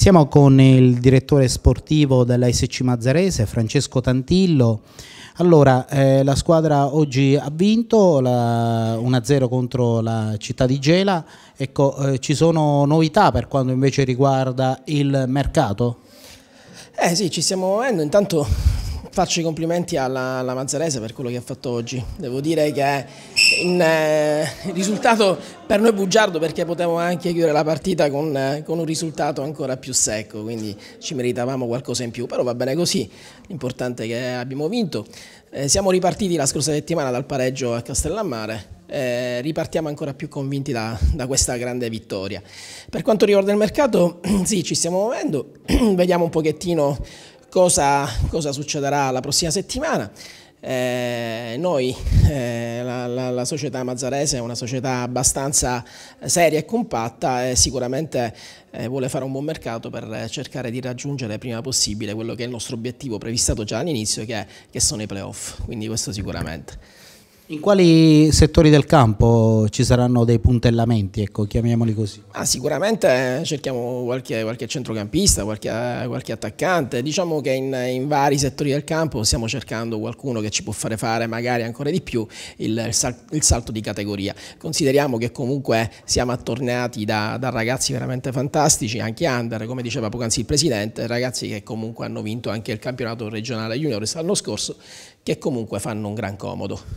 Siamo con il direttore sportivo della Mazzarese, Francesco Tantillo. Allora, eh, la squadra oggi ha vinto 1-0 contro la città di Gela. Ecco, eh, ci sono novità per quanto invece riguarda il mercato? Eh sì, ci stiamo muovendo. Intanto faccio i complimenti alla, alla Mazzarese per quello che ha fatto oggi. Devo dire che in, eh, il risultato per noi è bugiardo perché potevamo anche chiudere la partita con, eh, con, un risultato ancora più secco, quindi ci meritavamo qualcosa in più, però va bene così, l'importante è che abbiamo vinto. Eh, siamo ripartiti la scorsa settimana dal pareggio a Castellammare. Eh, ripartiamo ancora più convinti da, da, questa grande vittoria. Per quanto riguarda il mercato, sì, ci stiamo muovendo, vediamo un pochettino cosa, cosa succederà la prossima settimana. Eh, noi, eh, la, la, la, società mazzarese è una società abbastanza seria e compatta e sicuramente eh, vuole fare un buon mercato per cercare di raggiungere prima possibile quello che è il nostro obiettivo previstato già all'inizio che, che sono i playoff, quindi questo sicuramente. In quali settori del campo ci saranno dei puntellamenti, ecco, chiamiamoli così? Ah, sicuramente eh, cerchiamo qualche, qualche centrocampista, qualche, eh, qualche, attaccante, diciamo che in, in, vari settori del campo stiamo cercando qualcuno che ci può fare fare magari ancora di più il, il, sal, il salto di categoria. Consideriamo che comunque siamo attornati da, da, ragazzi veramente fantastici, anche under, come diceva poc'anzi il Presidente, ragazzi che comunque hanno vinto anche il campionato regionale junior l'anno scorso, che comunque fanno un gran comodo.